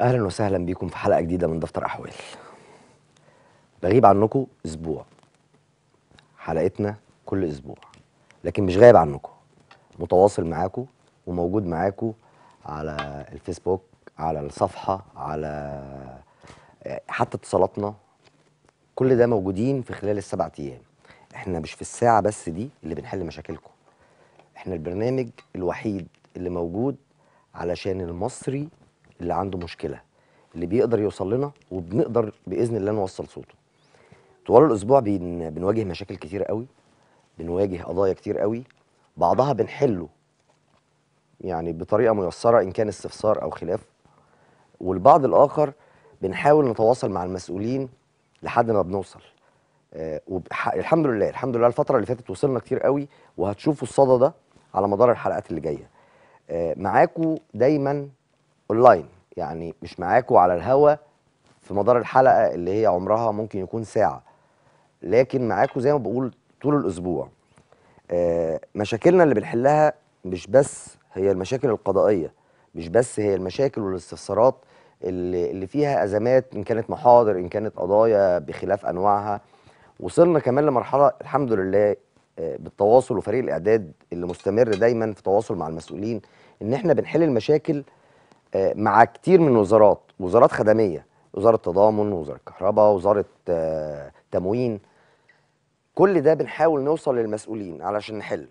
اهلا وسهلا بيكم في حلقه جديده من دفتر احوال بغيب عنكم اسبوع حلقتنا كل اسبوع لكن مش غايب عنكم متواصل معاكم وموجود معاكم على الفيسبوك على الصفحه على حتى اتصالاتنا كل ده موجودين في خلال السبع ايام احنا مش في الساعه بس دي اللي بنحل مشاكلكم احنا البرنامج الوحيد اللي موجود علشان المصري اللي عنده مشكله اللي بيقدر يوصل لنا وبنقدر باذن الله نوصل صوته طوال الاسبوع بن... بنواجه مشاكل كتير قوي بنواجه قضايا كتير قوي بعضها بنحله يعني بطريقه ميسره ان كان استفسار او خلاف والبعض الاخر بنحاول نتواصل مع المسؤولين لحد ما بنوصل آه وبح... الحمد لله الحمد لله الفتره اللي فاتت وصلنا كتير قوي وهتشوفوا الصدى ده على مدار الحلقات اللي جايه آه معاكم دايما اونلاين يعني مش معاكوا على الهوا في مدار الحلقه اللي هي عمرها ممكن يكون ساعه لكن معاكوا زي ما بقول طول الاسبوع آه، مشاكلنا اللي بنحلها مش بس هي المشاكل القضائيه مش بس هي المشاكل والاستفسارات اللي, اللي فيها ازمات ان كانت محاضر ان كانت قضايا بخلاف انواعها وصلنا كمان لمرحله الحمد لله آه، بالتواصل وفريق الاعداد اللي مستمر دايما في تواصل مع المسؤولين ان احنا بنحل المشاكل آه، مع كتير من وزارات وزارات خدميه وزاره تضامن وزاره كهرباء وزاره آه، تموين كل ده بنحاول نوصل للمسؤولين علشان نحل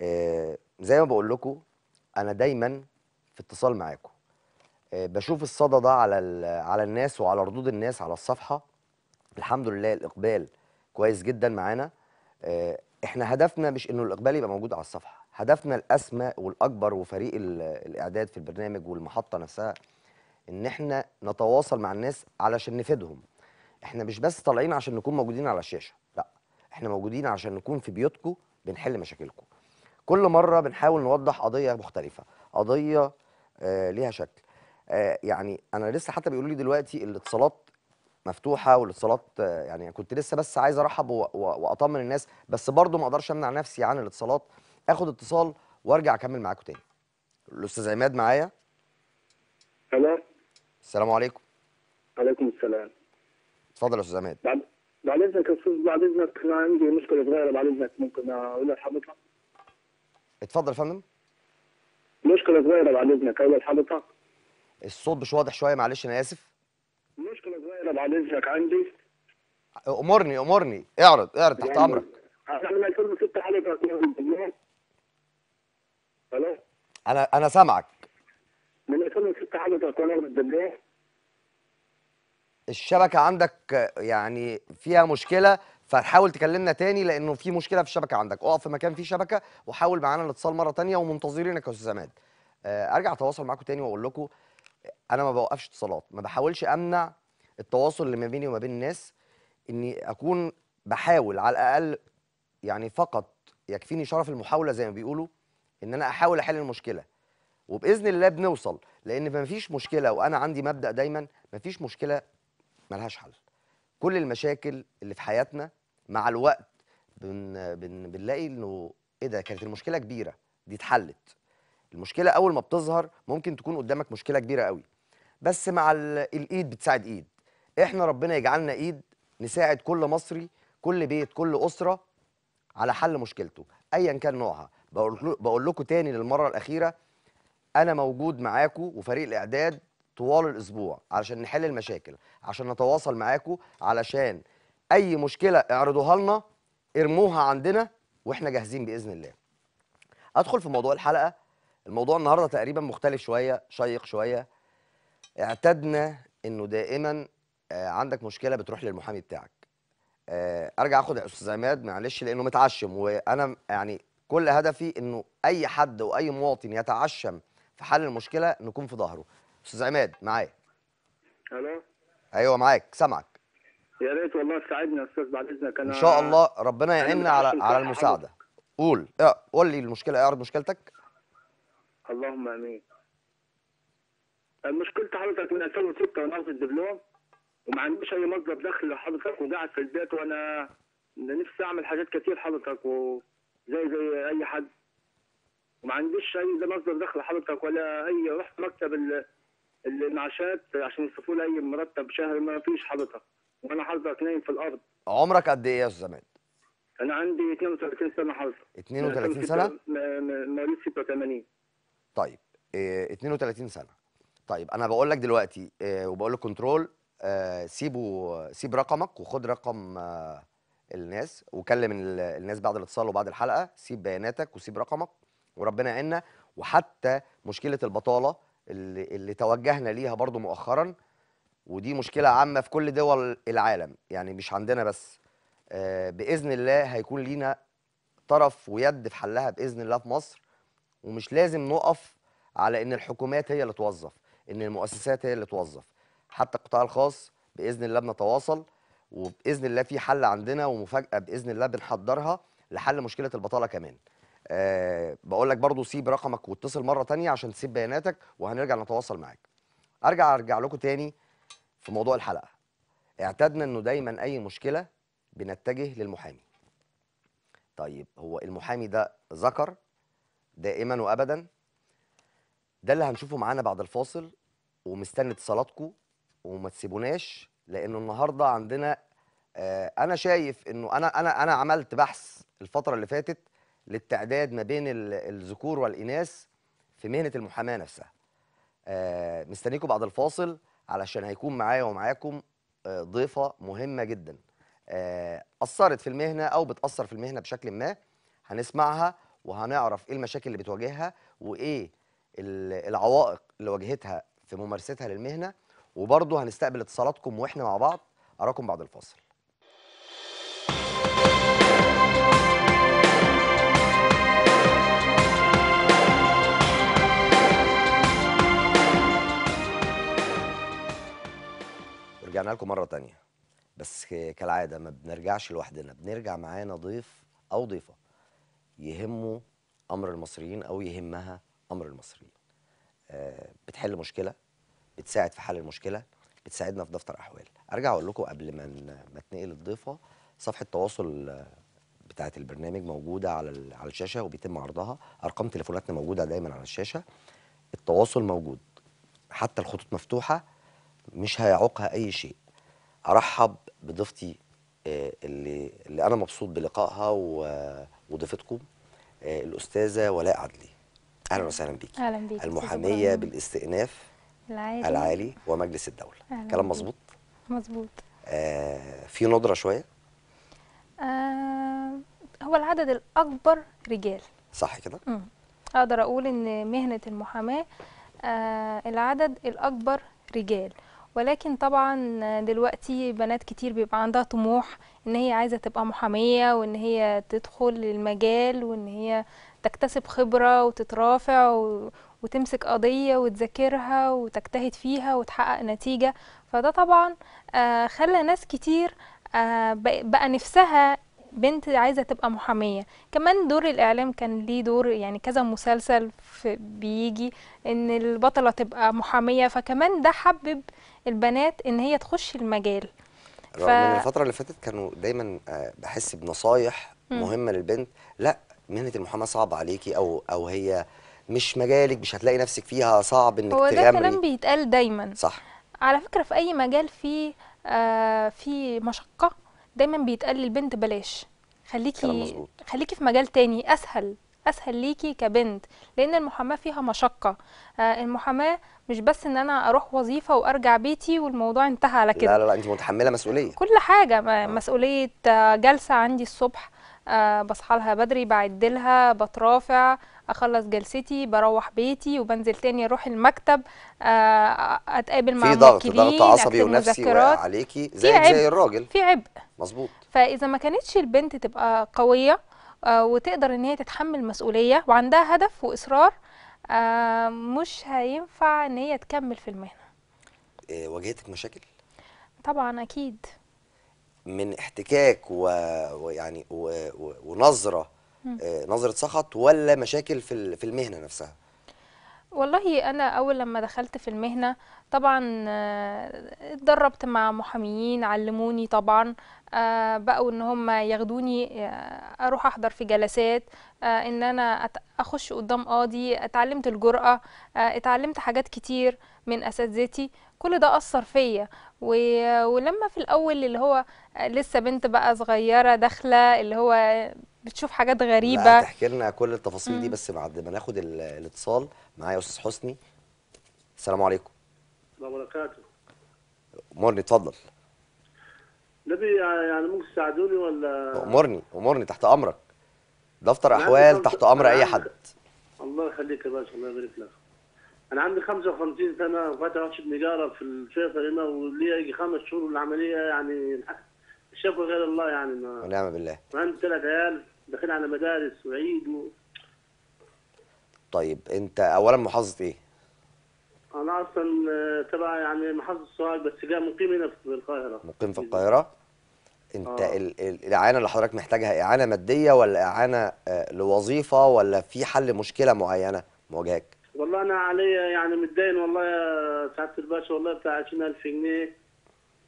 آه، زي ما بقول لكم انا دايما في اتصال معاكم بشوف الصدى ده على على الناس وعلى ردود الناس على الصفحه الحمد لله الاقبال كويس جدا معانا احنا هدفنا مش انه الاقبال يبقى موجود على الصفحه هدفنا الاسمى والاكبر وفريق الاعداد في البرنامج والمحطه نفسها ان احنا نتواصل مع الناس علشان نفيدهم احنا مش بس طالعين عشان نكون موجودين على الشاشه لا احنا موجودين عشان نكون في بيوتكم بنحل مشاكلكم كل مره بنحاول نوضح قضيه مختلفه قضيه آه ليها شكل آه يعني انا لسه حتى بيقولوا لي دلوقتي الاتصالات مفتوحه والاتصالات آه يعني كنت لسه بس عايز ارحب واطمن الناس بس برضه ما اقدرش امنع نفسي عن الاتصالات اخد اتصال وارجع اكمل معاكم تاني الاستاذ عماد معايا الو السلام عليكم عليكم السلام اتفضل يا استاذ عماد بعد بعد اذنك يا استاذ بعد اذنك عندي مشكله صغيره بعد اذنك ممكن اقولها لحضرتك اتفضل يا فندم مشكله صغيره بعد اذنك اقولها لحضرتك الصوت مش واضح شويه معلش انا اسف مشكله صغيره بعد اذنك عندي امرني امرني اعرض اعرض تحت يعني امرك انا 2006 حضرتك الو انا انا سامعك من 2006 في القناه الدبليه الشبكه عندك يعني فيها مشكله فحاول تكلمنا تاني لانه في مشكله في الشبكه عندك اقف في مكان فيه شبكه وحاول معانا الاتصال مره تانية ومنتظرينك يا استاذ عماد آه، ارجع اتواصل معاكم تاني واقول لكم انا ما بوقفش اتصالات ما بحاولش امنع التواصل اللي ما بيني وما بين الناس اني اكون بحاول على الاقل يعني فقط يكفيني شرف المحاوله زي ما بيقولوا ان انا احاول احل المشكله وباذن الله بنوصل لان مفيش مشكله وانا عندي مبدا دايما مفيش مشكله ملهاش حل كل المشاكل اللي في حياتنا مع الوقت بن بن بنلاقي انه ايه ده كانت المشكله كبيره دي اتحلت المشكله اول ما بتظهر ممكن تكون قدامك مشكله كبيره قوي بس مع الايد بتساعد ايد احنا ربنا يجعلنا ايد نساعد كل مصري كل بيت كل اسره على حل مشكلته ايا كان نوعها بقول بقول لكم تاني للمره الاخيره انا موجود معاكم وفريق الاعداد طوال الاسبوع علشان نحل المشاكل عشان نتواصل معاكم علشان اي مشكله اعرضوها لنا ارموها عندنا واحنا جاهزين باذن الله ادخل في موضوع الحلقه الموضوع النهارده تقريبا مختلف شويه شيق شويه اعتدنا انه دائما آه، عندك مشكله بتروح للمحامي بتاعك آه، ارجع اخد استاذ عماد معلش لانه متعشم وانا يعني كل هدفي انه اي حد واي مواطن يتعشم في حل المشكله نكون في ظهره استاذ عماد معاك الو ايوه معاك سامعك يا ريت والله تساعدني يا استاذ بعد اذنك انا ان شاء الله ربنا يعيننا على على المساعده قول قول لي المشكله اعرض مشكلتك اللهم امين المشكلة حضرتك من 2006 وانا واخد الدبلوم وما عنديش اي مصدر دخل لحضرتك وقاعد في البيت وانا نفسي اعمل حاجات كتير حضرتك و... زي زي اي حد وما عنديش اي ده مصدر دخل حضرتك ولا اي رحت مكتب المعاشات عشان يصرفوا لي اي مرتب شهر ما فيش حضرتك وانا حضرتك نايم في الارض عمرك قد ايه يا استاذ زمان؟ انا عندي 32 سنه حضرتك 32 سنه؟ مواليد 86 طيب إيه 32 سنه طيب انا بقول لك دلوقتي إيه وبقول لك كنترول آه سيبه سيب رقمك وخد رقم آه الناس وكلم الناس بعد الاتصال وبعد الحلقه سيب بياناتك وسيب رقمك وربنا يعيننا وحتى مشكله البطاله اللي, اللي توجهنا ليها برضو مؤخرا ودي مشكله عامه في كل دول العالم يعني مش عندنا بس آه، باذن الله هيكون لينا طرف ويد في حلها باذن الله في مصر ومش لازم نقف على ان الحكومات هي اللي توظف ان المؤسسات هي اللي توظف حتى القطاع الخاص باذن الله بنتواصل وباذن الله في حل عندنا ومفاجاه باذن الله بنحضرها لحل مشكله البطاله كمان أه بقول لك برضو سيب رقمك واتصل مره تانية عشان تسيب بياناتك وهنرجع نتواصل معاك ارجع ارجع لكم تاني في موضوع الحلقه اعتدنا انه دايما اي مشكله بنتجه للمحامي طيب هو المحامي ده ذكر دائما وابدا ده اللي هنشوفه معانا بعد الفاصل ومستني اتصالاتكم وما تسيبوناش لانه النهارده عندنا آه، انا شايف انه انا انا انا عملت بحث الفتره اللي فاتت للتعداد ما بين الذكور والاناث في مهنه المحاماه نفسها آه، مستنيكم بعد الفاصل علشان هيكون معايا ومعاكم آه، ضيفه مهمه جدا اثرت في المهنه او بتاثر في المهنه بشكل ما هنسمعها وهنعرف ايه المشاكل اللي بتواجهها وايه العوائق اللي واجهتها في ممارستها للمهنه وبرضه هنستقبل اتصالاتكم واحنا مع بعض اراكم بعد الفاصل رجعنا لكم مره تانية بس كالعاده ما بنرجعش لوحدنا بنرجع معانا ضيف او ضيفه يهمه امر المصريين او يهمها امر المصريين آه، بتحل مشكله بتساعد في حل المشكله بتساعدنا في دفتر احوال ارجع اقول لكم قبل ما ما تنقل الضيفه صفحه التواصل بتاعه البرنامج موجوده على على الشاشه وبيتم عرضها ارقام تليفوناتنا موجوده دايما على الشاشه التواصل موجود حتى الخطوط مفتوحه مش هيعوقها اي شيء ارحب بضيفتي آه، اللي اللي انا مبسوط بلقائها وضيفتكم آه، الاستاذه ولاء عدلي اهلا وسهلا بيكي اهلا بيكي المحاميه بالاستئناف العالي, العالي ومجلس الدولة كلام مظبوط مظبوط آه في ندرة شوية آه هو العدد الأكبر رجال صح كده أقدر أقول إن مهنة المحاماة آه العدد الأكبر رجال ولكن طبعا دلوقتي بنات كتير بيبقى عندها طموح ان هي عايزه تبقى محاميه وان هي تدخل المجال وان هي تكتسب خبره وتترافع و... وتمسك قضية وتذاكرها وتجتهد فيها وتحقق نتيجة فده طبعا آه، خلى ناس كتير آه، بقى نفسها بنت عايزه تبقى محاميه كمان دور الاعلام كان ليه دور يعني كذا مسلسل بيجي ان البطله تبقى محاميه فكمان ده حبب البنات ان هي تخش المجال رغم ف... ان الفتره اللي فاتت كانوا دايما آه، بحس بنصايح مهمه م. للبنت لا مهنه المحاماه صعبه عليكي او او هي مش مجالك مش هتلاقي نفسك فيها صعب انك هو تغامري هو ده كلام بيتقال دايما صح على فكره في اي مجال فيه آه في مشقه دايما بيتقال للبنت بلاش خليكي خليكي في مجال تاني اسهل اسهل ليكي كبنت لان المحاماه فيها مشقه آه المحاماه مش بس ان انا اروح وظيفه وارجع بيتي والموضوع انتهى على كده لا لا لا انت متحمله مسؤوليه كل حاجه آه. مسؤوليه آه، جلسه عندي الصبح آه، بصحى لها بدري بعدلها بترافع اخلص جلستي بروح بيتي وبنزل تاني اروح المكتب آه، اتقابل مع في ضغط ضغط عصبي ونفسي عليكي زي زي الراجل في عبء مظبوط فاذا ما كانتش البنت تبقى قويه آه، وتقدر ان هي تتحمل مسؤوليه وعندها هدف واصرار مش هينفع ان هي تكمل في المهنه واجهتك مشاكل طبعا اكيد من احتكاك و... ويعني و... و... ونظره آه، نظره سخط ولا مشاكل في في المهنه نفسها والله انا اول لما دخلت في المهنه طبعا آه، اتدربت مع محاميين علموني طبعا آه، بقوا ان هم ياخدوني اروح احضر في جلسات ان انا اخش قدام قاضي اتعلمت الجرأه اتعلمت حاجات كتير من اساتذتي كل ده اثر فيا و... ولما في الاول اللي هو لسه بنت بقى صغيره داخله اللي هو بتشوف حاجات غريبه تحكي لنا كل التفاصيل دي بس بعد ما ناخد الاتصال معايا استاذ حسني السلام عليكم السلام عليكم مرني اتفضل نبي يعني ممكن تساعدوني ولا امرني امرني تحت امرك دفتر احوال تحت امر اي حد الله يخليك يا باشا الله يبارك لك انا عندي 55 سنه وفتحت نجاره في الفيصل هنا ولي خمس شهور العمليه يعني الشكوى غير الله يعني ما ونعم بالله وعندي ثلاث عيال داخلين على مدارس وعيد و... طيب انت اولا محافظه ايه؟ انا اصلا آه، تبع يعني محافظه الصعيد بس جاي مقيم هنا في القاهره مقيم في آه. القاهره انت آه. الاعانه اللي حضرتك محتاجها اعانه ماديه ولا اعانه آه، لوظيفه ولا في حل مشكله معينه مواجهك والله انا عليا يعني متدين والله يا سعاده الباشا والله بتاع 20000 جنيه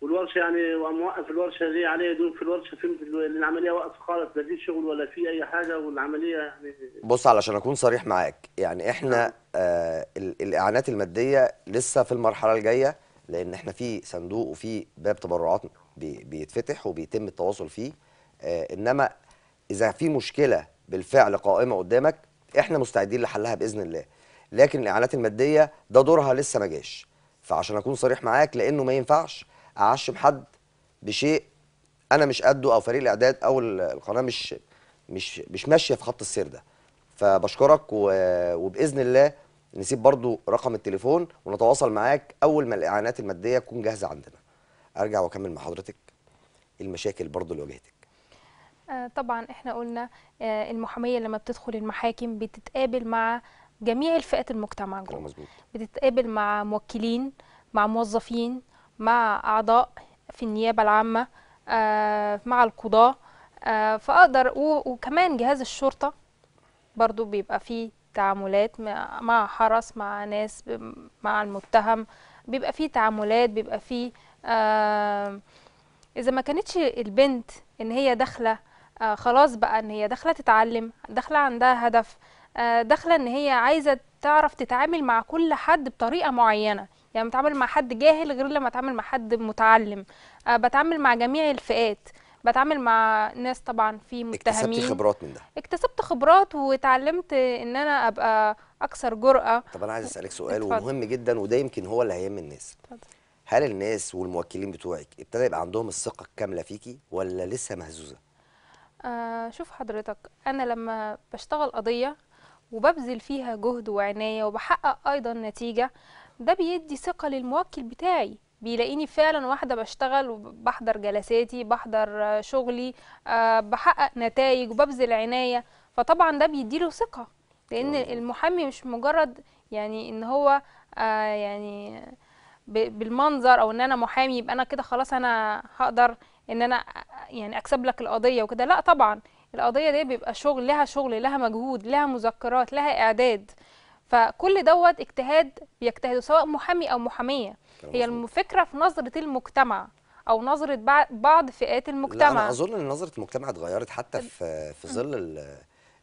والورشه يعني وموقف الورشه دي عليا دون في الورشه فهمت العمليه واقفه خالص لا في شغل ولا في اي حاجه والعمليه يعني بص علشان اكون صريح معاك يعني احنا نعم. آه الاعانات الماديه لسه في المرحله الجايه لان احنا في صندوق وفي باب تبرعات بيتفتح وبيتم التواصل فيه آه انما اذا في مشكله بالفعل قائمه قدامك احنا مستعدين لحلها باذن الله لكن الاعانات الماديه ده دورها لسه ما جاش فعشان اكون صريح معاك لانه ما ينفعش اعشم حد بشيء انا مش قده او فريق الاعداد او القناه مش مش مش ماشيه في خط السير ده فبشكرك وباذن الله نسيب برضو رقم التليفون ونتواصل معاك اول ما الاعانات الماديه تكون جاهزه عندنا ارجع واكمل مع حضرتك المشاكل برضو اللي واجهتك آه، طبعا احنا قلنا آه، المحاميه لما بتدخل المحاكم بتتقابل مع جميع الفئات المجتمع جوه بتتقابل مع موكلين مع موظفين مع اعضاء في النيابه العامه آه، مع القضاه آه، فاقدر وكمان جهاز الشرطه برضو بيبقى فيه تعاملات مع حرس مع ناس مع المتهم بيبقى فيه تعاملات بيبقى فيه آه، اذا ما كانتش البنت ان هي داخله خلاص بقى ان هي داخله تتعلم داخله عندها هدف آه، داخله ان هي عايزه تعرف تتعامل مع كل حد بطريقه معينه يعني بتعامل مع حد جاهل غير لما اتعامل مع حد متعلم آه، بتعامل مع جميع الفئات بتعامل مع ناس طبعا في متهمين اكتسبت خبرات من ده اكتسبت خبرات وتعلمت ان انا ابقى اكثر جرأه طب انا عايز اسالك سؤال اتفضل. ومهم جدا وده يمكن هو اللي هيهم الناس اتفضل. هل الناس والموكلين بتوعك ابتدى يبقى عندهم الثقه الكامله فيكي ولا لسه مهزوزه آه شوف حضرتك انا لما بشتغل قضيه وببذل فيها جهد وعناية وبحقق أيضا نتيجة ده بيدي ثقة للموكل بتاعي بيلاقيني فعلا واحدة بشتغل وبحضر جلساتي بحضر شغلي آه، بحقق نتائج وببذل عناية فطبعا ده بيديله ثقة لأن آه. المحامي مش مجرد يعني إن هو آه، يعني بالمنظر او ان انا محامي يبقى انا كده خلاص انا هقدر ان انا يعني اكسب لك القضيه وكده لا طبعا القضيه دي بيبقى شغل لها شغل لها مجهود لها مذكرات لها اعداد فكل دوت اجتهاد بيجتهده سواء محامي او محاميه هي الفكره في نظره المجتمع او نظره بعض فئات المجتمع لا انا اظن ان نظره المجتمع اتغيرت حتى في في ظل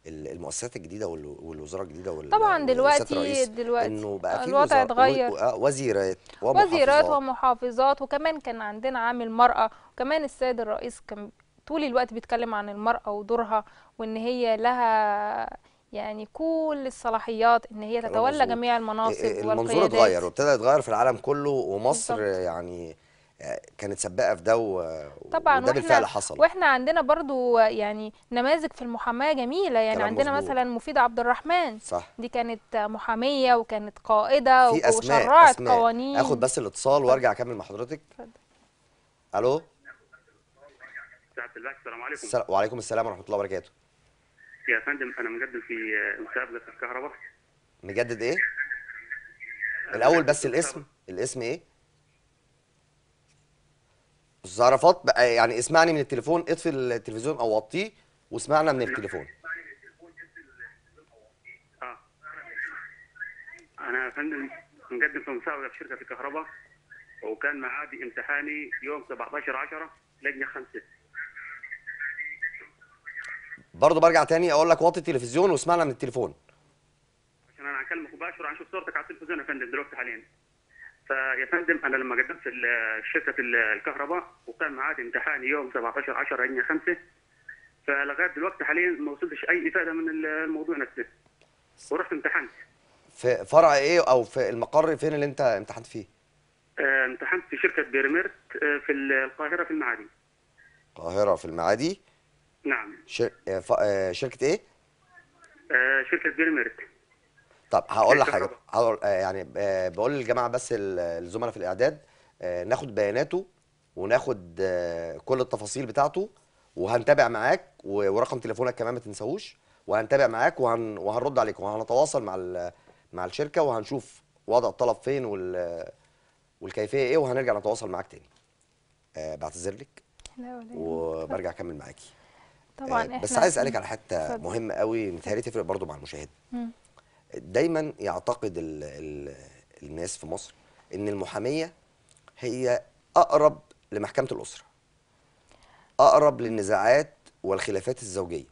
المؤسسات الجديده والوزاره الجديده طبعا دلوقتي دلوقتي انه بقى في الوضع اتغير وزيرات ومحافظات وزيرات ومحافظات وكمان كان عندنا عامل مرأة وكمان السيد الرئيس كان طول الوقت بيتكلم عن المرأة ودورها وإن هي لها يعني كل الصلاحيات ان هي تتولى جميع المناصب إيه، إيه، المنظور اتغير وابتدى يتغير في العالم كله ومصر بالضبط. يعني آه، كانت سباقه في ده طبعا وده بالفعل حصل واحنا عندنا برضو يعني نماذج في المحاماه جميله يعني عندنا مزبوط. مثلا مفيده عبد الرحمن صح دي كانت محاميه وكانت قائده في أسماء وشرعت أسماء. قوانين اخد بس الاتصال وارجع اكمل مع حضرتك اتفضل الو سعادة الله السلام عليكم السلام وعليكم السلام ورحمة الله وبركاته يا فندم أنا مجدد في مسابقة الكهرباء مجدد إيه؟ الأول بس الاسم الاسم إيه؟ زرافات يعني اسمعني من التليفون اطفي التلفزيون أو وطيه واسمعنا من التليفون آه. أنا يا فندم مقدم في مسابقة في شركة الكهرباء وكان معادي امتحاني يوم 17 10 لجنة 5 برضه برجع تاني اقول لك واطي التلفزيون واسمعنا من التليفون عشان انا هكلمك مباشر عشان صورتك على التلفزيون يا فندم دلوقتي حاليا فيا فندم انا لما قدمت في شركه الكهرباء وكان معادي امتحاني يوم 17 10 يوم 5 فلغايه دلوقتي حاليا ما وصلتش اي افاده من الموضوع نفسه ورحت امتحنت في فرع ايه او في المقر فين اللي انت امتحنت فيه؟ آه، امتحنت في شركه بيرميرت آه، في القاهره في المعادي القاهره في المعادي نعم شر... آه، ف... آه، شركه ايه آه، شركه بيرميرك طب هقول لك حاجه هقول يعني بقول للجماعه بس الزملاء في الاعداد ناخد بياناته وناخد كل التفاصيل بتاعته وهنتابع معاك ورقم تليفونك كمان ما تنساهوش وهنتابع معاك وهن وهنرد عليك وهنتواصل مع مع الشركه وهنشوف وضع الطلب فين وال والكيفيه ايه وهنرجع نتواصل معاك تاني بعتذر لك وبرجع اكمل معاكي طبعا آه، احنا بس عايز اسالك على حته مهمه قوي متهيألي تفرق برضو مع المشاهد دايما يعتقد الـ الـ الناس في مصر ان المحاميه هي اقرب لمحكمه الاسره اقرب للنزاعات والخلافات الزوجيه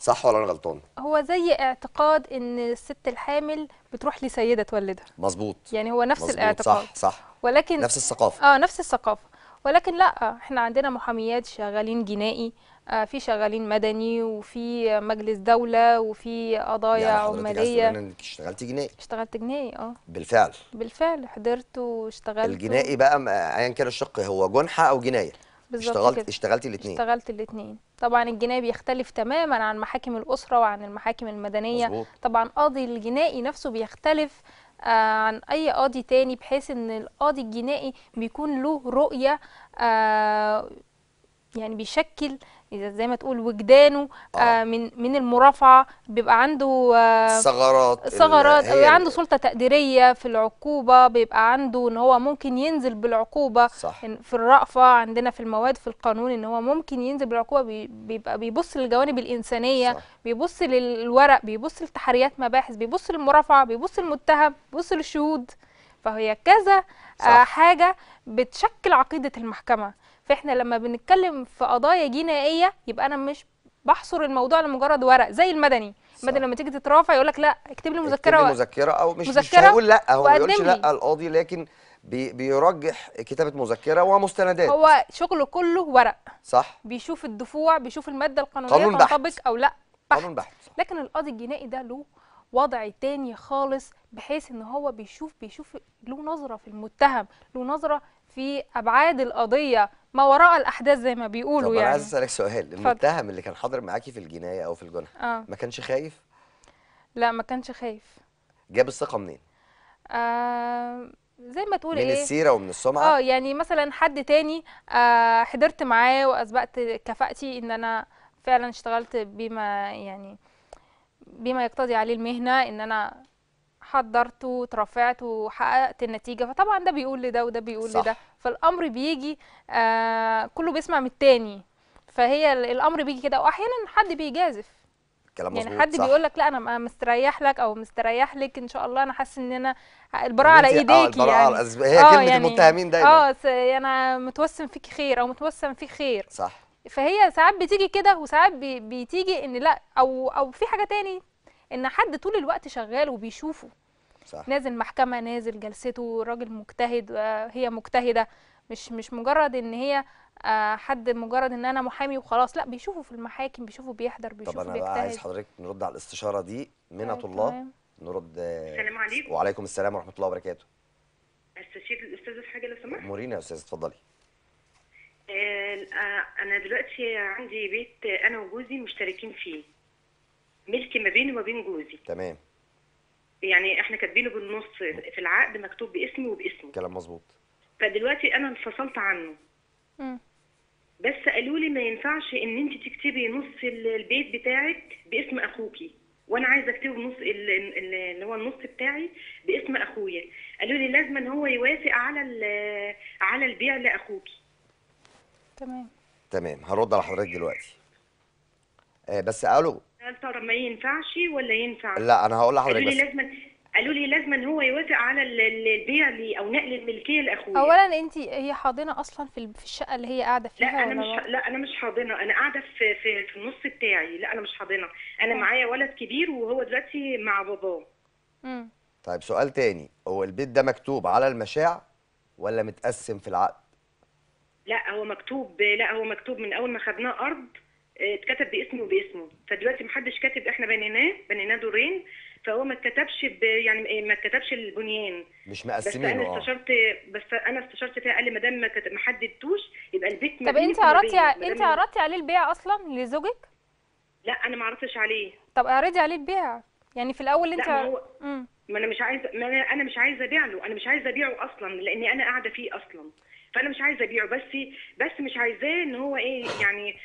صح ولا انا غلطان هو زي اعتقاد ان الست الحامل بتروح لسيده تولدها مظبوط يعني هو نفس مزبوط. الاعتقاد صح صح ولكن نفس الثقافه اه نفس الثقافه ولكن لا احنا عندنا محاميات شغالين جنائي آه، في شغالين مدني وفي مجلس دوله وفي قضايا يعني عماليه يعني اشتغلت جنائي اشتغلت جنائي اه بالفعل بالفعل حضرت واشتغلت الجنائي بقى ايا كان الشق هو جنحه او جنايه اشتغلت كده. اشتغلت الاثنين اشتغلت الاثنين طبعا الجنائي بيختلف تماما عن محاكم الاسره وعن المحاكم المدنيه مزبوط. طبعا قاضي الجنائي نفسه بيختلف آه، عن اي قاضي تاني بحيث ان القاضي الجنائي بيكون له رؤيه آه، يعني بيشكل اذا زي ما تقول وجدانه آه،, آه من من المرافعه بيبقى عنده آه ثغرات ثغرات بيبقى عنده سلطه تقديريه في العقوبه بيبقى عنده ان هو ممكن ينزل بالعقوبه صح. في الرأفه عندنا في المواد في القانون ان هو ممكن ينزل بالعقوبه بيبقى بيبص للجوانب الانسانيه صح. بيبص للورق بيبص لتحريات مباحث بيبص للمرافعه بيبص للمتهم بيبص للشهود فهي كذا آه، صح. آه حاجه بتشكل عقيده المحكمه فاحنا لما بنتكلم في قضايا جنائيه يبقى انا مش بحصر الموضوع لمجرد ورق زي المدني المدني لما تيجي تترافع يقول لك لا اكتب لي مذكره اكتب لي مذكره او مش مذكرة مش هيقول لا هو ما بيقولش لا القاضي لكن بي بيرجح كتابه مذكره ومستندات هو شغله كله ورق صح بيشوف الدفوع بيشوف الماده القانونيه تنطبق او لا بحث. قانون بحث صح. لكن القاضي الجنائي ده له وضع تاني خالص بحيث ان هو بيشوف بيشوف له نظره في المتهم له نظره في ابعاد القضيه ما وراء الاحداث زي ما بيقولوا طب يعني انا عايز يعني. اسالك سؤال المتهم اللي كان حاضر معاكي في الجنايه او في الجنح آه. ما كانش خايف لا ما كانش خايف جاب الثقه منين آه زي ما تقول من ايه من السيره ومن السمعه اه يعني مثلا حد تاني آه حضرت معاه واثبت كفاءتي ان انا فعلا اشتغلت بما يعني بما يقتضي عليه المهنه ان انا حضرت وترفعت وحققت النتيجه فطبعا ده بيقول لده وده بيقول صح. ده فالامر بيجي آه كله بيسمع من التاني فهي الامر بيجي كده واحيانا حد بيجازف كلام يعني حد بيقول لك لا انا مستريح لك او مستريح لك ان شاء الله انا حاسس ان انا البراءه على آه، ايديكي آه البراءه يعني على هي آه، كلمه يعني المتهمين دايما اه انا متوسم فيك خير او متوسم فيك خير صح فهي ساعات بتيجي كده وساعات بي بتيجي ان لا او او في حاجه تاني ان حد طول الوقت شغال وبيشوفه صح. نازل محكمه نازل جلسته راجل مجتهد آه، هي مجتهده مش مش مجرد ان هي آه، حد مجرد ان انا محامي وخلاص لا بيشوفوا في المحاكم بيشوفوا بيحضر بيشوفوا طب انا عايز حضرتك نرد على الاستشاره دي منة آه، الله نرد السلام عليكم وعليكم السلام ورحمه الله وبركاته استشير الاستاذه في حاجه لو سمحت مورينا يا استاذه اتفضلي انا دلوقتي عندي بيت انا وجوزي مشتركين فيه ملكي ما بيني وما بين جوزي تمام يعني احنا كاتبينه بالنص في العقد مكتوب باسمي وباسمه كلام مظبوط فدلوقتي انا انفصلت عنه امم بس قالوا لي ما ينفعش ان انت تكتبي نص البيت بتاعك باسم اخوكي وانا عايزه اكتبه نص اللي هو النص بتاعي باسم اخويا قالوا لي لازم ان هو يوافق على على البيع لاخوكي تمام تمام هرد على حضرتك دلوقتي آه، بس قالوا طب ما ينفعش ولا ينفع؟ لا انا هقول لحضرتك قالوا لي لازم قالوا لي لازم هو يوافق على البيع لي او نقل الملكيه لاخويا اولا انت هي حاضنه اصلا في في الشقه اللي هي قاعده فيها لا انا مش لا انا مش حاضنه انا قاعده في في, في النص بتاعي لا انا مش حاضنه انا معايا ولد كبير وهو دلوقتي مع باباه امم طيب سؤال تاني هو البيت ده مكتوب على المشاع ولا متقسم في العقد لا هو مكتوب لا هو مكتوب من اول ما خدناه ارض آه، اتكتب باسمه وباسمه فدلوقتي محدش كاتب احنا بنيناه بنيناه دورين فهو ما اتكتبش يعني آه، ما اتكتبش البنيان مش مقسمينه بس انا آه. استشرت بس انا استشرت فيها قال لي ما دام ما حددتوش يبقى البيت طب انت عرضتي انت عرضتي عليه البيع اصلا لزوجك؟ لا انا ما عرضتش عليه طب اعرضي عليه البيع يعني في الاول انت ما هو ما انا مش عايزه ما انا مش عايزه ابيع له انا مش عايزه ابيعه اصلا لاني انا قاعده فيه اصلا فانا مش عايزه ابيعه بس بس مش عايزاه ان هو ايه يعني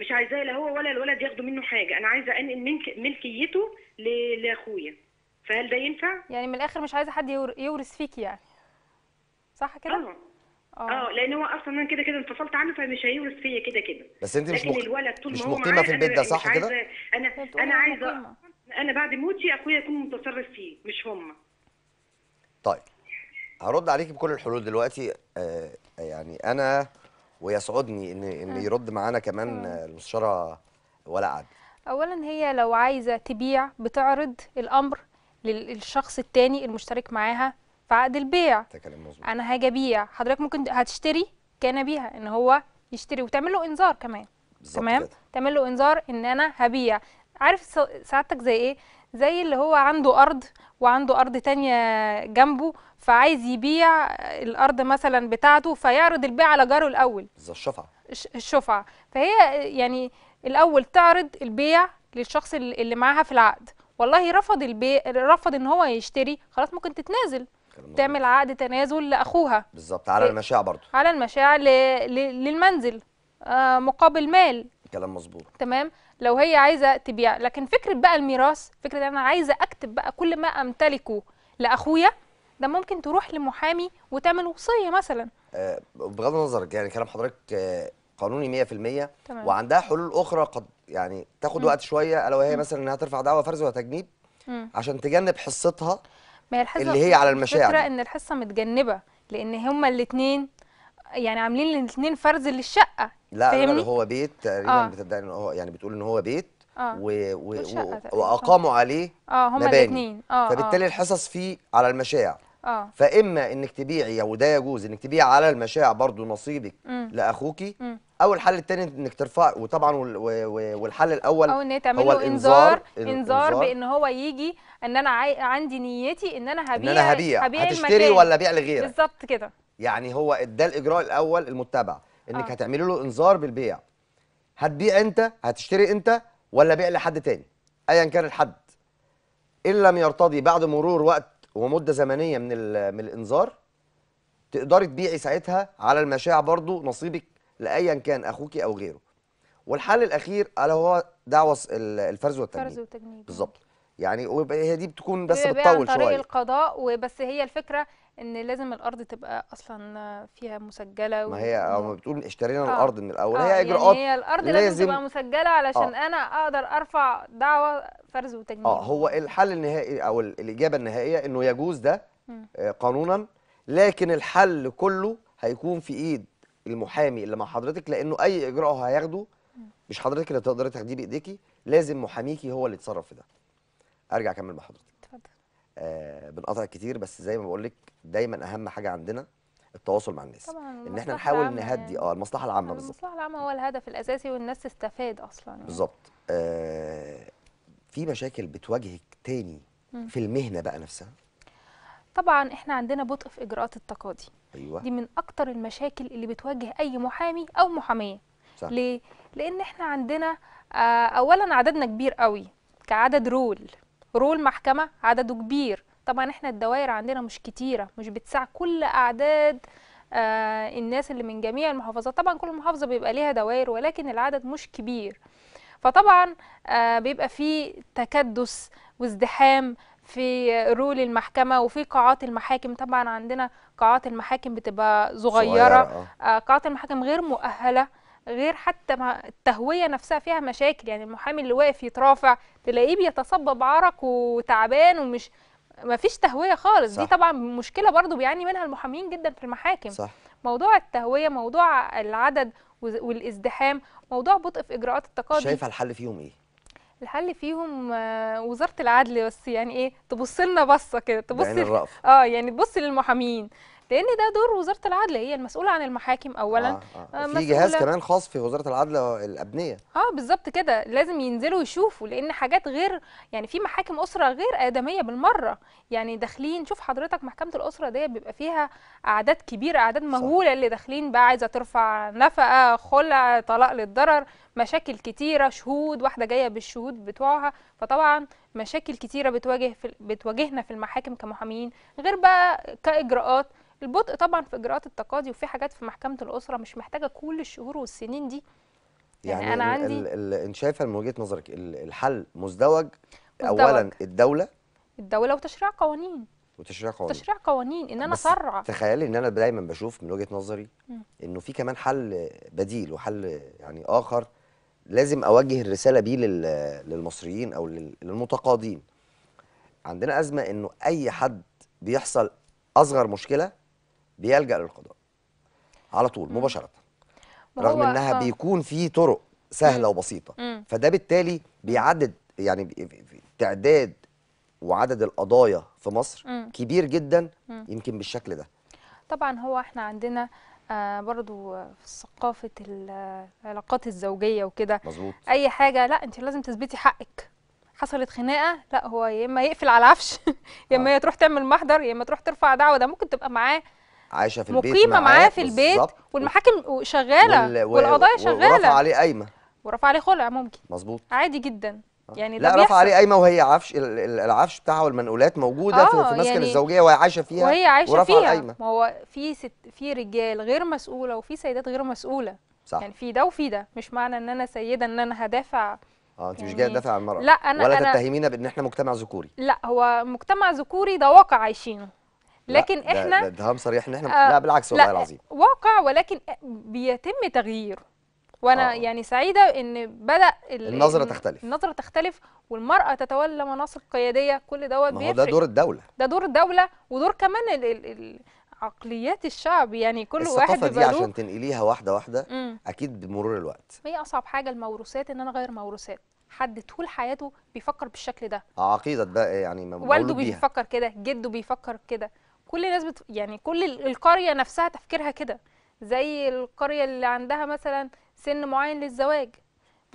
مش عايزاه لا هو ولا الولد ياخدوا منه حاجه انا عايزه انقل منك ملكيته لاخويا فهل ده ينفع يعني من الاخر مش عايزه حد يورث فيكي يعني صح كده آه. اه اه لان هو اصلا انا كده كده انفصلت عنه فمش هيورث فيا كده كده بس انت مش مخ... الولد طول مش مقيمه في البيت ده صح كده انا انا عايزه انا بعد موتي اخويا يكون متصرف فيه مش هم طيب هرد عليكي بكل الحلول دلوقتي آه يعني انا ويسعدني ان ان يرد معانا كمان المستشاره ولا عد اولا هي لو عايزه تبيع بتعرض الامر للشخص التاني المشترك معاها في عقد البيع مظبوط انا هاجي ابيع حضرتك ممكن هتشتري كان بيها ان هو يشتري وتعمل له انذار كمان تمام تعمل له انذار ان انا هبيع عارف سعادتك زي ايه زي اللي هو عنده ارض وعنده ارض تانية جنبه فعايز يبيع الارض مثلا بتاعته فيعرض البيع على جاره الاول الشفعه الشفعه فهي يعني الاول تعرض البيع للشخص اللي معاها في العقد والله رفض البيع رفض ان هو يشتري خلاص ممكن تتنازل تعمل عقد تنازل لاخوها بالظبط على المشاع برضه على المشاع ل... ل... للمنزل آه مقابل مال كلام مظبوط تمام لو هي عايزه تبيع لكن فكره بقى الميراث فكره انا عايزه اكتب بقى كل ما امتلكه لاخويا ده ممكن تروح لمحامي وتعمل وصيه مثلا آه بغض النظر يعني كلام حضرتك آه قانوني 100% تمام. وعندها حلول اخرى قد يعني تاخد م. وقت شويه الا وهي مثلا انها ترفع دعوه فرز وتجنيب م. عشان تجنب حصتها ما هي الحصه اللي هي على المشاعر الفكره ان الحصه متجنبه لان هما الاثنين يعني عاملين الاثنين فرز للشقه لا فهمني؟ لا هو بيت تقريبا آه. بتدعي ان هو يعني بتقول ان هو بيت آه. و... و... و... واقاموا عليه اه هما الاثنين آه،, آه فبالتالي آه. الحصص فيه على المشاع آه. فاما انك تبيعي وده يجوز انك تبيعي على المشاع برضو نصيبك مم. لاخوكي مم. او الحل الثاني انك ترفع وطبعا والحل الاول او ان هو الانذار انذار انذار بان هو يجي ان انا عندي نيتي ان انا هبيع إن أنا هبيع, هبيع هتشتري المكان. ولا بيع لغيرك بالظبط كده يعني هو ده الاجراء الاول المتبع انك آه. هتعملي له انذار بالبيع هتبيع انت هتشتري انت ولا بيع لحد تاني ايا كان الحد ان لم يرتضي بعد مرور وقت ومده زمنيه من من الانذار تقدري تبيعي ساعتها على المشاع برضو نصيبك لايا كان اخوك او غيره والحل الاخير الا هو دعوه الفرز والتجنيد الفرز والتجنيد بالظبط يعني هي دي بتكون بس بتطول شويه عن طريق القضاء وبس هي الفكره ان لازم الارض تبقى اصلا فيها مسجله و... ما هي او ما بتقول اشترينا آه. الارض من الاول آه. هي يعني اجراءات يعني هي الارض لازم, لازم تبقى مسجله علشان آه. انا اقدر ارفع دعوه فرز وتجميل اه هو الحل النهائي او الاجابه النهائيه انه يجوز ده آه قانونا لكن الحل كله هيكون في ايد المحامي اللي مع حضرتك لانه اي اجراء هياخده مش حضرتك اللي تقدري تاخديه بايديكي لازم محاميكي هو اللي يتصرف في ده ارجع اكمل مع حضرتك آه، بنقطع كتير بس زي ما بقول لك دايما اهم حاجه عندنا التواصل مع الناس طبعاً ان احنا نحاول نهدي يعني. اه المصلحه العامه آه، بالظبط المصلحه العامه هو الهدف الاساسي والناس تستفاد اصلا يعني. بالظبط آه في مشاكل بتواجهك تاني في المهنه بقى نفسها طبعا احنا عندنا بطء في اجراءات التقاضي أيوة. دي من اكتر المشاكل اللي بتواجه اي محامي او محاميه صح. ليه لان احنا عندنا آه اولا عددنا كبير قوي كعدد رول رول محكمة عدده كبير طبعا احنا الدوائر عندنا مش كتيرة مش بتسع كل أعداد آه الناس اللي من جميع المحافظات طبعا كل محافظة بيبقى ليها دوائر ولكن العدد مش كبير فطبعا آه بيبقى في تكدس وازدحام في رول المحكمة وفي قاعات المحاكم طبعا عندنا قاعات المحاكم بتبقى صغيرة, صغيرة. آه, آه، قاعات المحاكم غير مؤهلة غير حتى ما التهوية نفسها فيها مشاكل يعني المحامي اللي واقف يترافع تلاقيه بيتصبب عرق وتعبان ومش ما فيش تهوية خالص صح. دي طبعا مشكلة برضو بيعاني منها المحامين جدا في المحاكم صح. موضوع التهوية موضوع العدد والازدحام موضوع بطء في إجراءات التقاضي شايفة الحل فيهم إيه؟ الحل فيهم آه، وزاره العدل بس يعني ايه تبص لنا بصه كده تبص اه يعني تبص للمحامين لان ده دور وزاره العدل هي المسؤوله عن المحاكم اولا آه آه. آه، في جهاز كمان خاص في وزاره العدل الابنيه اه بالظبط كده لازم ينزلوا يشوفوا لان حاجات غير يعني في محاكم اسره غير ادميه بالمره يعني داخلين شوف حضرتك محكمه الاسره ديت بيبقى فيها اعداد كبيره اعداد مهوله صح. اللي داخلين بقى عايزه ترفع نفقه خلع طلاق للضرر مشاكل كتيره شهود واحده جايه بالشهود بتوعها فطبعا مشاكل كتيره بتواجه في بتواجهنا في المحاكم كمحامين غير بقى كاجراءات البطء طبعا في اجراءات التقاضي وفي حاجات في محكمه الاسره مش محتاجه كل الشهور والسنين دي يعني, يعني انا عندي ال ال انت شايفه من وجهه نظرك الحل مزدوج, مزدوج. اولا الدوله الدوله وتشريع قوانين وتشريع قوانين تشريع قوانين ان انا اسرع تخيلي ان انا دايما بشوف من وجهه نظري انه في كمان حل بديل وحل يعني اخر لازم اوجه الرساله بيه للمصريين او للمتقاضين عندنا ازمه انه اي حد بيحصل اصغر مشكله بيلجأ للقضاء على طول مباشرة رغم انها آه. بيكون في طرق سهله وبسيطه فده بالتالي بيعدد يعني تعداد وعدد القضايا في مصر كبير جدا يمكن بالشكل ده طبعا هو احنا عندنا آه برضو في ثقافه العلاقات الزوجيه وكده اي حاجه لا انت لازم تثبتي حقك حصلت خناقه لا هو يا اما يقفل على العفش يا اما آه. تروح تعمل محضر يا اما تروح ترفع دعوه ده ممكن تبقى معاه عايشه في البيت مقيمه معاه في البيت والمحاكم شغاله وال... والقضايا شغاله ورفع عليه قايمه ورفع عليه خلع ممكن مظبوط عادي جدا آه. يعني لا رفع عليه قايمه وهي عفش العفش بتاعها والمنقولات موجوده آه في المسكن يعني الزوجيه وهي عايشه فيها وهي عايشه فيها القايمة. ما هو في ست في رجال غير مسؤوله وفي سيدات غير مسؤوله صح يعني في ده وفي ده مش معنى ان انا سيده ان انا هدافع اه انت يعني مش جايه يعني تدافع عن المراه لا انا ولا تتهمينا بان احنا مجتمع ذكوري لا هو مجتمع ذكوري ده واقع عايشينه لكن لا احنا ده, ده صريح ان احنا آه لا بالعكس والله العظيم واقع ولكن بيتم تغيير وانا آه. يعني سعيده ان بدا النظره تختلف النظره تختلف والمراه تتولى مناصب قياديه كل دوت بيفرق ده دور الدوله ده دور الدوله ودور كمان الـ الـ الـ عقليات الشعب يعني كل واحد بيبقى دي عشان تنقليها واحده واحده مم. اكيد بمرور الوقت هي اصعب حاجه الموروثات ان انا اغير موروثات حد طول حياته بيفكر بالشكل ده عقيده بقى يعني والده بيفكر كده جده بيفكر كده كل الناس بت... يعني كل القريه نفسها تفكيرها كده زي القريه اللي عندها مثلا سن معين للزواج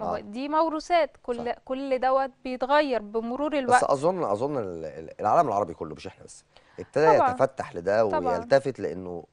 آه. دي موروثات كل صح. كل دوت بيتغير بمرور الوقت بس اظن اظن العالم العربي كله مش احنا بس ابتدى يتفتح لده ويلتفت لانه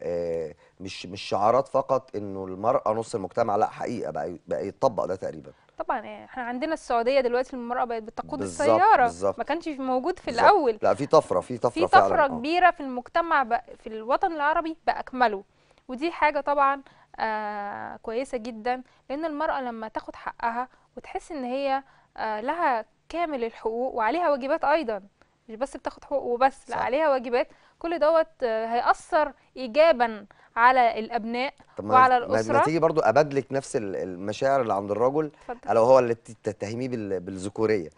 آه، مش مش شعارات فقط انه المراه نص المجتمع لا حقيقه بقى بقى يتطبق ده تقريبا طبعا يعني احنا عندنا السعوديه دلوقتي المراه بقت بتقود بالزبط السياره بالزبط ما كانش موجود في بالزبط. الاول لا في طفره في طفره في طفره فعلا. آه. كبيره في المجتمع في الوطن العربي باكمله ودي حاجه طبعا آه كويسه جدا لان المراه لما تاخد حقها وتحس ان هي آه لها كامل الحقوق وعليها واجبات ايضا مش بس بتاخد حقوق وبس لا عليها واجبات كل دوت آه، هيأثر ايجابا على الابناء طب وعلى الاسره ما تيجي برضو ابادلك نفس المشاعر اللي عند الرجل الا هو اللي تتهميه بالذكوريه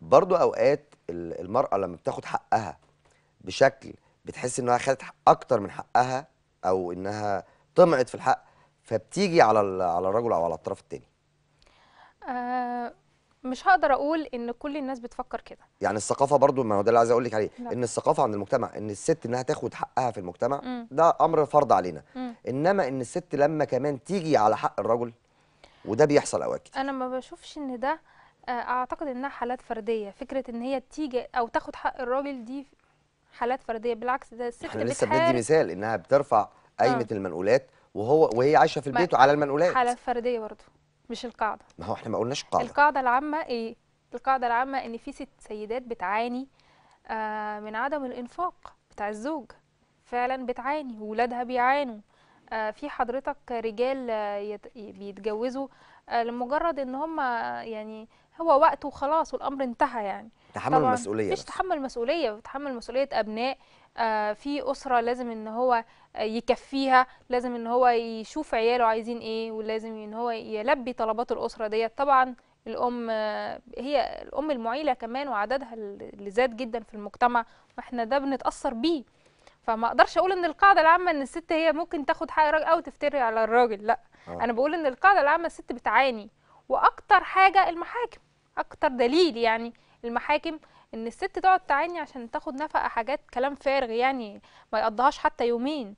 برضو اوقات المراه لما بتاخد حقها بشكل بتحس انها خدت اكتر من حقها او انها طمعت في الحق فبتيجي على على الرجل او على الطرف الثاني آه مش هقدر اقول ان كل الناس بتفكر كده يعني الثقافه برضو ما هو ده اللي عايز اقول لك عليه لا. نعم. ان الثقافه عند المجتمع ان الست انها تاخد حقها في المجتمع م. ده امر فرض علينا م. انما ان الست لما كمان تيجي على حق الرجل وده بيحصل اوقات انا ما بشوفش ان ده آه، اعتقد انها حالات فرديه فكره ان هي تيجي او تاخد حق الراجل دي حالات فرديه بالعكس ده الست احنا لسه بندي مثال انها بترفع قايمه آه. المنقولات وهو وهي عايشه في البيت وعلى المنقولات حالات فرديه برضه مش القاعده ما هو احنا ما قلناش قاعده القاعده العامه ايه القاعده العامه ان في ست سيدات بتعاني آه من عدم الانفاق بتاع الزوج فعلا بتعاني وولادها بيعانوا آه في حضرتك رجال آه، يت... بيتجوزوا آه لمجرد ان هم آه، يعني هو وقته وخلاص والامر انتهى يعني تحمل المسؤوليه مش تحمل مسؤوليه بتحمل مسؤوليه ابناء آه، في اسره لازم ان هو يكفيها لازم ان هو يشوف عياله عايزين ايه ولازم ان هو يلبي طلبات الاسره ديت طبعا الام هي الام المعيله كمان وعددها اللي زاد جدا في المجتمع واحنا ده بنتاثر بيه فما اقدرش اقول ان القاعده العامه ان الست هي ممكن تاخد حق الراجل او تفتري على الراجل لا آه. انا بقول ان القاعده العامه الست بتعاني واكتر حاجه المحاكم اكتر دليل يعني المحاكم ان الست تقعد تعاني عشان تاخد نفقه حاجات كلام فارغ يعني ما يقضهاش حتى يومين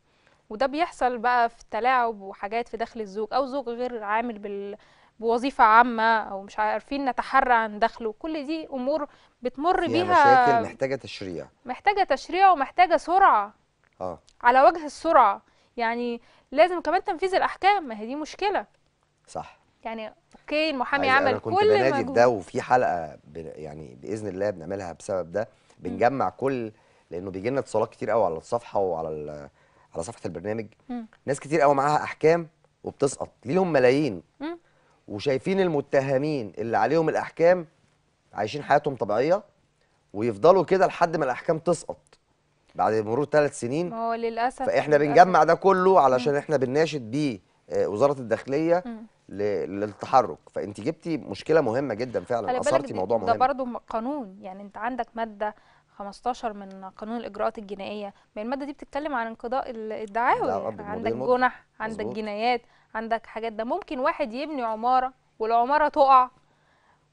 وده بيحصل بقى في تلاعب وحاجات في دخل الزوج او زوج غير عامل بال... بوظيفه عامه او مش عارفين نتحرى عن دخله كل دي امور بتمر فيها بيها مشاكل محتاجه تشريع محتاجه تشريع ومحتاجه سرعه اه على وجه السرعه يعني لازم كمان تنفيذ الاحكام ما هي دي مشكله صح يعني اوكي المحامي عمل كل انا كنت بنادي ده وفي حلقه يعني باذن الله بنعملها بسبب ده بنجمع م. كل لانه بيجي لنا اتصالات كتير قوي على الصفحه وعلى على صفحه البرنامج م. ناس كتير قوي معاها احكام وبتسقط ليهم ملايين م. وشايفين المتهمين اللي عليهم الاحكام عايشين حياتهم طبيعيه ويفضلوا كده لحد ما الاحكام تسقط بعد مرور ثلاث سنين هو للاسف فاحنا للأسف. بنجمع ده كله علشان م. احنا بنناشد بيه آه، وزاره الداخليه م. للتحرك فانت جبتي مشكله مهمه جدا فعلا اثرتي موضوع مهم ده برضو قانون يعني انت عندك ماده 15 من قانون الاجراءات الجنائيه ما الماده دي بتتكلم عن انقضاء الدعاوى عندك جنح عندك مزبوط. جنايات عندك حاجات ده ممكن واحد يبني عماره والعماره تقع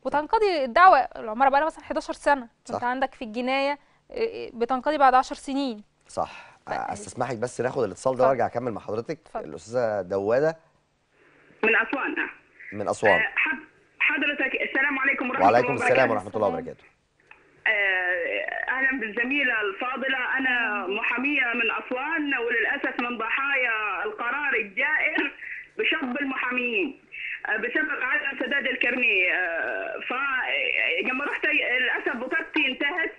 وتنقضي الدعوى العماره بقى لها مثلا 11 سنه صح. انت عندك في الجنايه آه، آه، بتنقضي بعد 10 سنين صح استسمحك بس ناخد الاتصال ده وارجع اكمل مع حضرتك الاستاذه دواده من اسوان آه. من اسوان آه، حضرتك السلام عليكم ورحمه وعليكم الله وبركاته وعليكم السلام ورحمه الله وبركاته آه، اهلا بالزميله الفاضله انا محاميه من اسوان وللاسف من ضحايا القرار الجائر بشب المحاميين بسبب عدم سداد الكرنيه فلما رحت للاسف بطاقتي انتهت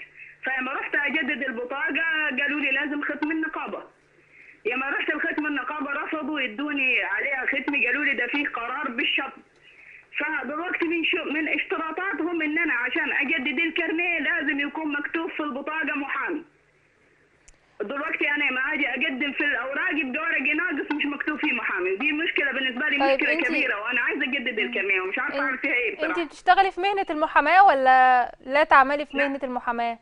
فلما رحت اجدد البطاقه قالوا لي لازم ختم النقابه لما رحت الختم النقابه رفضوا يدوني عليها ختم قالوا لي ده فيه قرار بالشط فدلوقتي من شو من اشتراطاتهم ان انا عشان اجدد الكرنيه لازم يكون مكتوب في البطاقه محامي دلوقتي يعني انا ما اجي اقدم في الاوراق بدورق ناقص مش مكتوب فيه محامي دي مشكله بالنسبه لي طيب مشكله انتي... كبيره وانا عايزه اجدد الكرنيه ومش عارفه اعمل فيها ايه انت بتشتغلي في مهنه المحاماه ولا لا تعملي في مهنه المحاماه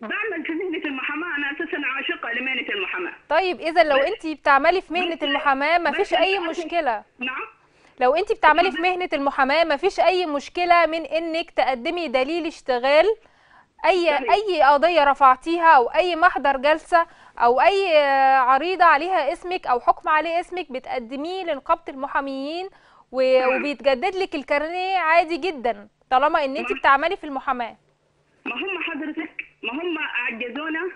بعمل في انا عاشقه لمهنه المحاماه طيب اذا لو انت بتعملي في مهنه المحاماه ما فيش اي مشكله نعم لو انت بتعملي في مهنه المحاماه ما فيش اي مشكله من انك تقدمي دليل اشتغال اي اي قضيه رفعتيها او اي محضر جلسه او اي عريضه عليها اسمك او حكم عليه اسمك بتقدميه لنقابه المحاميين وبيتجدد لك الكارنيه عادي جدا طالما ان انت بتعملي في المحاماه ما هم حضرتك ما هم عجزونا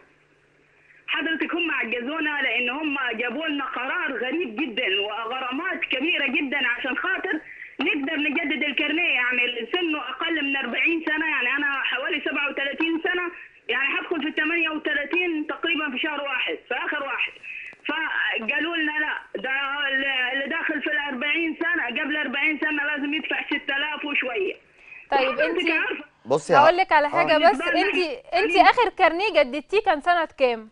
حضرتك هم عجزونا لان هم جابوا لنا قرار غريب جدا وغرامات كبيره جدا عشان خاطر نقدر نجدد الكارنيه يعني سنه اقل من 40 سنه يعني انا حوالي 37 سنه يعني هدخل في 38 تقريبا في شهر واحد في اخر واحد فقالوا لنا لا ده اللي داخل في ال 40 سنه قبل 40 سنه لازم يدفع 6000 وشويه طيب انت بصي هقول لك على حاجه آه. بس انت انت اخر كارنيه جددتيه كان سنه كام؟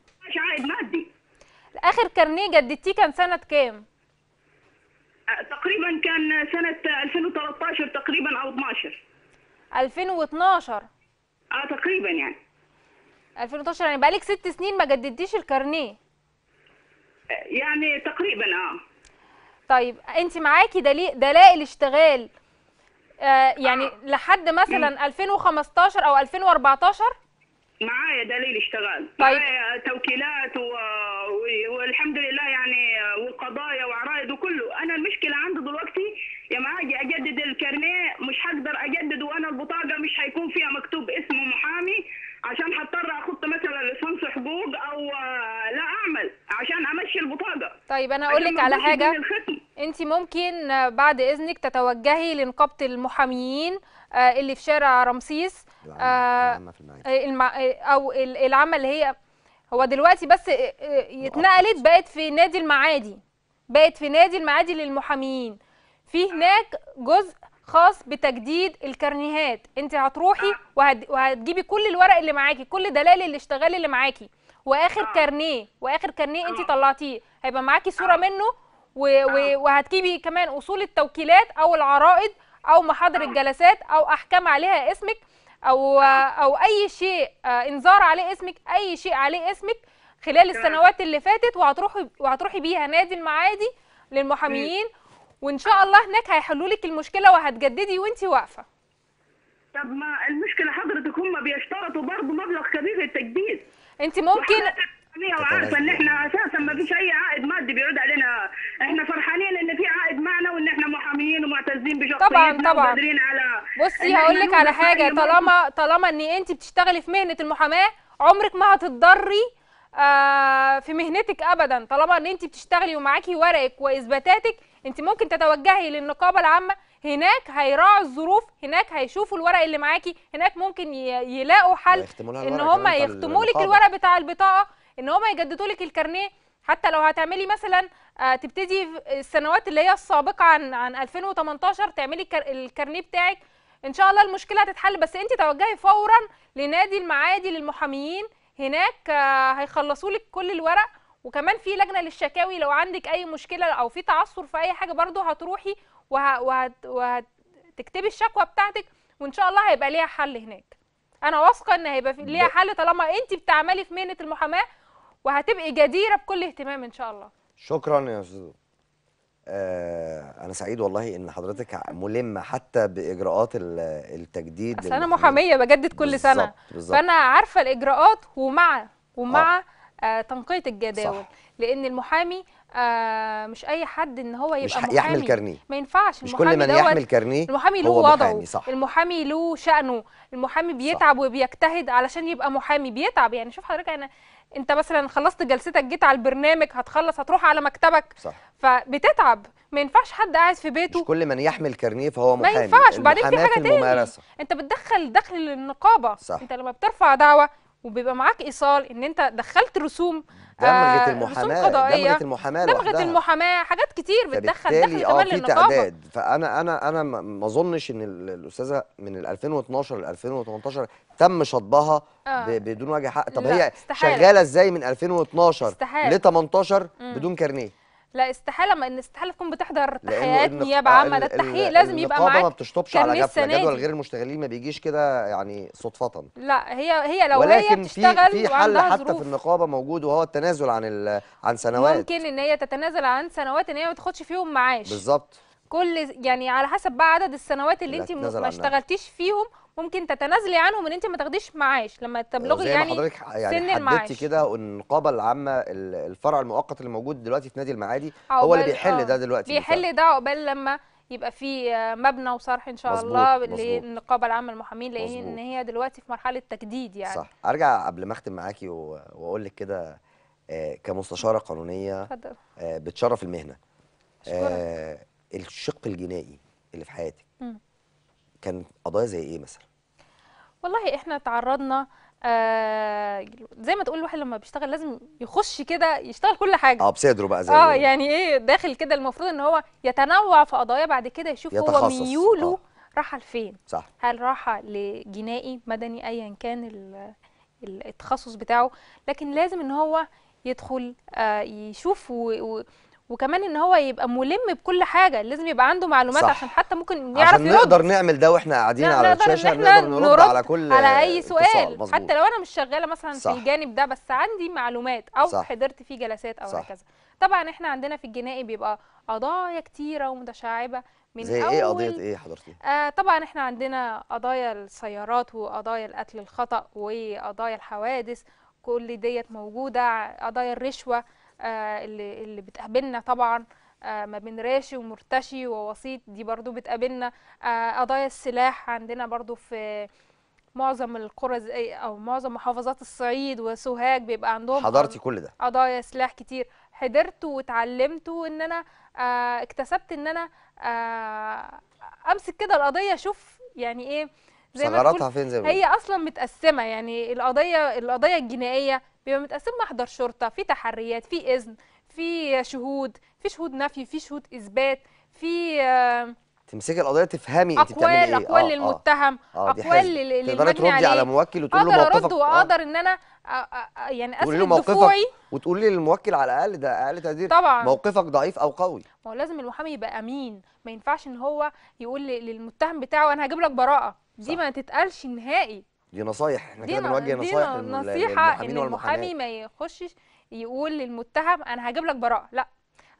اخر كارنيه جددتيه كان سنه كام آه، تقريبا كان سنه 2013 تقريبا او 12 2012 اه تقريبا يعني 2012 يعني بقالك ست سنين ما جددتيش الكارنيه آه، يعني تقريبا اه طيب انت معاكي دلائل اشتغال آه يعني آه. لحد مثلا 2015 او 2014 معايا دليل اشتغال طيب. معايا توكيلات و... والحمد لله يعني وقضايا وعرايض وكله انا المشكله عندي دلوقتي يا معاجي اجدد الكارنيه مش هقدر اجدد وانا البطاقه مش هيكون فيها مكتوب اسم محامي عشان هضطر اخط مثلا لصنف حقوق او آه، لا اعمل عشان امشي البطاقه طيب انا اقول لك على حاجه انت ممكن بعد اذنك تتوجهي لنقابه المحاميين آه، اللي في شارع رمسيس العامة آه، آه، او العامة اللي هي هو دلوقتي بس اتنقلت بقت في نادي المعادي بقت في نادي المعادي للمحامين في هناك جزء خاص بتجديد الكارنيهات انت هتروحي وهتجيبي كل الورق اللي معاكي كل دلائل الاشتغال اللي معاكي واخر كارنيه واخر كارنيه انت طلعتيه هيبقى معاكي صوره منه وهتجيبي كمان اصول التوكيلات او العرائض او محاضر الجلسات او احكام عليها اسمك او او اي شيء آه، انذار عليه اسمك اي شيء عليه اسمك خلال السنوات اللي فاتت وهتروحي وهتروحي بيها نادي المعادي للمحاميين وان شاء الله هناك هيحلوا لك المشكله وهتجددي وانت واقفه طب ما المشكله حضرتك هم بيشترطوا برضه مبلغ كبير للتجديد انت ممكن مقنعه وعارفه ان احنا اساسا ما فيش اي عائد مادي بيعود علينا احنا فرحانين ان في عائد معنا وان احنا محاميين ومعتزين بشخصيتنا طبعا طبعا على بصي هقول لك على حاجه طالما طالما ان انت بتشتغلي في مهنه المحاماه عمرك ما هتتضري آه، في مهنتك ابدا طالما ان انت بتشتغلي ومعاكي ورقك واثباتاتك انت ممكن تتوجهي للنقابه العامه هناك هيراعوا الظروف هناك هيشوفوا الورق اللي معاكي هناك ممكن يلاقوا حل ان هم يختموا لك الورق بتاع البطاقه ان هم يجددوا لك الكارنيه حتى لو هتعملي مثلا آه، تبتدي السنوات اللي هي السابقه عن عن 2018 تعملي الكارنيه بتاعك ان شاء الله المشكله هتتحل بس انت توجهي فورا لنادي المعادي للمحاميين هناك آه، هيخلصوا لك كل الورق وكمان في لجنه للشكاوي لو عندك اي مشكله او في تعثر في اي حاجه برضو هتروحي وهتكتبي الشكوى بتاعتك وان شاء الله هيبقى ليها حل هناك انا واثقه ان هيبقى ليها حل طالما انت بتعملي في مهنه المحاماه وهتبقي جديره بكل اهتمام ان شاء الله شكرا يا استاذ آه، انا سعيد والله ان حضرتك ملمه حتى باجراءات التجديد انا محاميه بجدد كل بالزبط سنه بالزبط. فانا عارفه الاجراءات ومع ومع آه. آه. تنقيه الجداول صح. لان المحامي آه مش اي حد ان هو يبقى مش محامي يحمل كارنيه ما ينفعش مش كل من يحمل كارنيه المحامي له وضعه صح. المحامي له شأنه المحامي بيتعب صح. وبيجتهد علشان يبقى محامي بيتعب يعني شوف حضرتك انا انت مثلا خلصت جلستك جيت على البرنامج هتخلص هتروح على مكتبك صح. فبتتعب ما ينفعش حد قاعد في بيته مش كل من يحمل كارنيه فهو محامي ما ينفعش وبعدين في حاجه تاني انت بتدخل دخل للنقابه صح. انت لما بترفع دعوه وبيبقى معاك ايصال ان انت دخلت رسوم دمغه آه، المحاماه رسوم قضائيه المحاماه دمغه المحاماه حاجات كتير بتدخل دخل آه، كمان في تعداد فانا انا انا ما اظنش ان الاستاذه من 2012 ل 2018 تم شطبها آه. بدون وجه حق طب هي شغاله ازاي من 2012 ل 18 بدون كارنيه لا استحاله ما ان استحاله تكون بتحضر تحيات نيابه عامه ده التحقيق لازم يبقى معاك ما بتشطبش على جدول غير المشتغلين ما بيجيش كده يعني صدفه لا هي هي لو ولكن هي بتشتغل في حل حل حتى ظروف. في النقابه موجود وهو التنازل عن عن سنوات ممكن ان هي تتنازل عن سنوات ان هي ما تاخدش فيهم معاش بالظبط كل يعني على حسب بقى عدد السنوات اللي انت ما اشتغلتيش فيهم ممكن تتنازلي عنهم ان انت ما تاخديش معاش لما تبلغي يعني حضرتك يعني سن المعاش حددتي كده النقابه العامه الفرع المؤقت اللي موجود دلوقتي في نادي المعادي هو اللي بيحل آه، ده دلوقتي بيحل ده عقبال لما يبقى في آه، مبنى وصرح ان شاء مزبوط الله للنقابه العامه للمحامين لان ان هي دلوقتي في مرحله تجديد يعني صح ارجع قبل ما اختم معاكي واقول لك كده آه، كمستشاره قانونيه فضل. بتشرف المهنه الشق الجنائي اللي في حياتك م. كان قضايا زي ايه مثلا والله احنا تعرضنا آه زي ما تقول الواحد لما بيشتغل لازم يخش كده يشتغل كل حاجه اه بصدره بقى زي اه يعني ايه داخل كده المفروض ان هو يتنوع في قضايا بعد كده يشوف يتخصص. هو ميوله آه. راح لفين صح هل راح لجنائي مدني ايا كان التخصص بتاعه لكن لازم ان هو يدخل آه يشوف و... و... وكمان ان هو يبقى ملم بكل حاجه لازم يبقى عنده معلومات صح. عشان حتى ممكن يعرف عشان نقدر يرد. نعمل ده واحنا قاعدين نعم، على الشاشه نقدر نرد, نرد على كل على اي سؤال حتى لو انا مش شغاله مثلا صح. في الجانب ده بس عندي معلومات او صح. حضرت فيه جلسات او هكذا طبعا احنا عندنا في الجنائي بيبقى قضايا كتيره ومتشعبه من زي إيه؟ اول ايه قضيه ايه حضرتك آه طبعا احنا عندنا قضايا السيارات وقضايا القتل الخطا وقضايا الحوادث كل ديت موجوده قضايا الرشوه آه، اللي اللي بتقابلنا طبعا آه، ما بين راشي ومرتشي ووسيط دي برضو بتقابلنا آه، قضايا السلاح عندنا برضو في معظم القرى او معظم محافظات الصعيد وسوهاج بيبقى عندهم حضرتي كل ده قضايا سلاح كتير حضرت واتعلمت وان انا اكتسبت ان انا امسك كده القضيه اشوف يعني ايه زي ما ثغراتها فين زي ما هي اصلا متقسمه يعني القضيه القضيه الجنائيه بيبقى متقسم محضر شرطه في تحريات في اذن في شهود في شهود نفي في شهود اثبات في تمسكي القضيه تفهمي انت بتعملي ايه اقوال اقوال آه، آه. للمتهم آه اقوال للمدعي تقدري تردي على موكل وتقول له موقفك اقدر ارد آه. واقدر ان انا يعني اسند دفوعي وتقولي للموكل على الاقل ده اقل تقدير طبعا موقفك ضعيف او قوي ما هو لازم المحامي يبقى امين ما ينفعش ان هو يقول للمتهم بتاعه انا هجيب لك براءه دي ما تتقالش نهائي دي نصايح احنا كده بنوجه نصايح نصيحه ان المحامي ما يخشش يقول للمتهم انا هجيب لك براءه لا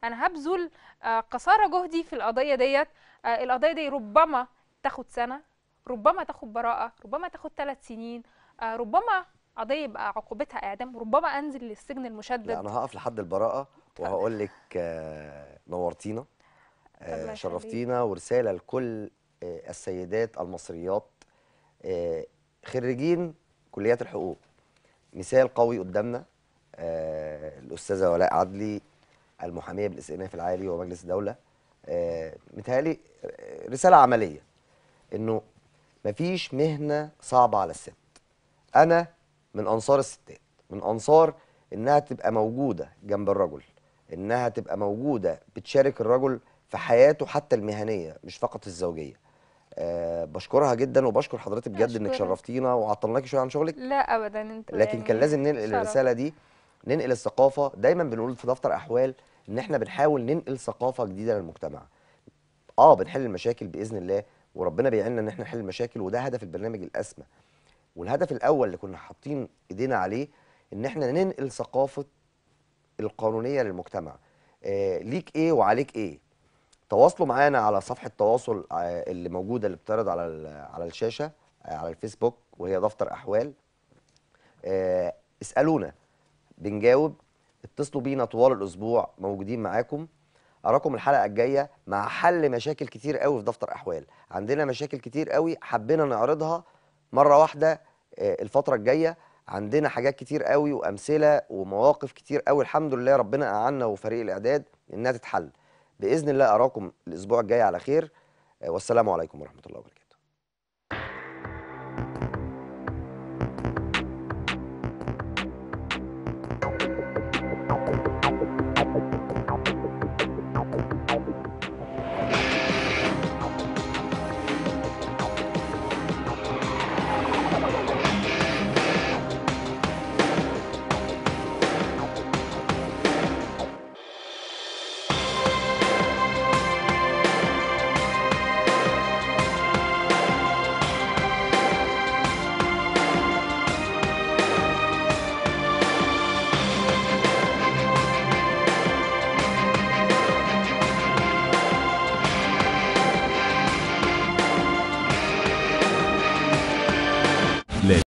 انا هبذل آه، قصارى جهدي في القضيه ديت آه، القضيه دي ربما تاخد سنه ربما تاخد براءه ربما تاخد ثلاث سنين آه، ربما قضيه يبقى عقوبتها اعدام ربما انزل للسجن المشدد لا انا هقف لحد البراءه وهقول لك نورتينا شرفتينا ورساله لكل آه، السيدات المصريات آه، خريجين كليات الحقوق مثال قوي قدامنا آه، الاستاذه ولاء عدلي المحاميه بالاستئناف العالي ومجلس الدوله متهيألي رساله عمليه انه مفيش مهنه صعبه على الست انا من انصار الستات من انصار انها تبقى موجوده جنب الرجل انها تبقى موجوده بتشارك الرجل في حياته حتى المهنيه مش فقط الزوجيه آه بشكرها جدا وبشكر حضرتك بجد انك شرفتينا وعطلناكي شويه عن شغلك لا ابدا انت لكن يعني كان لازم ننقل شرف. الرساله دي ننقل الثقافه دايما بنقول في دفتر احوال ان احنا بنحاول ننقل ثقافه جديده للمجتمع اه بنحل المشاكل باذن الله وربنا بيعيننا ان احنا نحل المشاكل وده هدف البرنامج الاسمى والهدف الاول اللي كنا حاطين ايدينا عليه ان احنا ننقل ثقافه القانونيه للمجتمع آه ليك ايه وعليك ايه تواصلوا معانا على صفحه التواصل آه، اللي موجوده اللي بتعرض على على الشاشه آه، على الفيسبوك وهي دفتر احوال آه، اسالونا بنجاوب اتصلوا بينا طوال الاسبوع موجودين معاكم اراكم الحلقه الجايه مع حل مشاكل كتير قوي في دفتر احوال عندنا مشاكل كتير قوي حبينا نعرضها مره واحده الفتره الجايه عندنا حاجات كتير قوي وامثله ومواقف كتير قوي الحمد لله ربنا اعنا وفريق الاعداد انها تتحل باذن الله اراكم الاسبوع الجاي على خير آه، والسلام عليكم ورحمه الله وبركاته